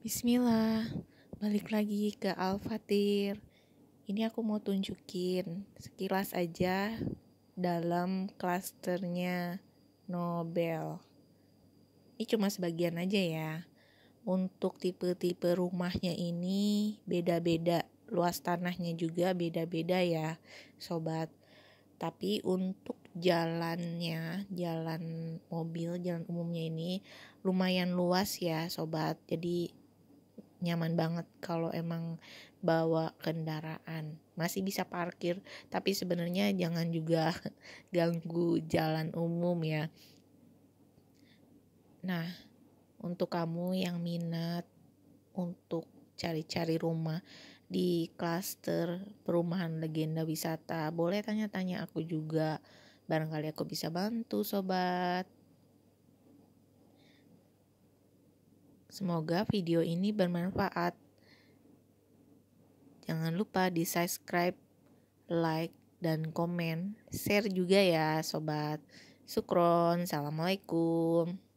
Bismillah, balik lagi ke Al-Fatir. Ini aku mau tunjukin sekilas aja dalam klasternya Nobel. Ini cuma sebagian aja ya. Untuk tipe-tipe rumahnya ini beda-beda, luas tanahnya juga beda-beda ya, sobat. Tapi untuk jalannya, jalan mobil, jalan umumnya ini lumayan luas ya, sobat. Jadi nyaman banget kalau emang bawa kendaraan masih bisa parkir tapi sebenarnya jangan juga ganggu jalan umum ya nah untuk kamu yang minat untuk cari-cari rumah di klaster perumahan legenda wisata boleh tanya-tanya aku juga barangkali aku bisa bantu sobat Semoga video ini bermanfaat. Jangan lupa di subscribe, like, dan komen. Share juga ya sobat. Sukron, Assalamualaikum.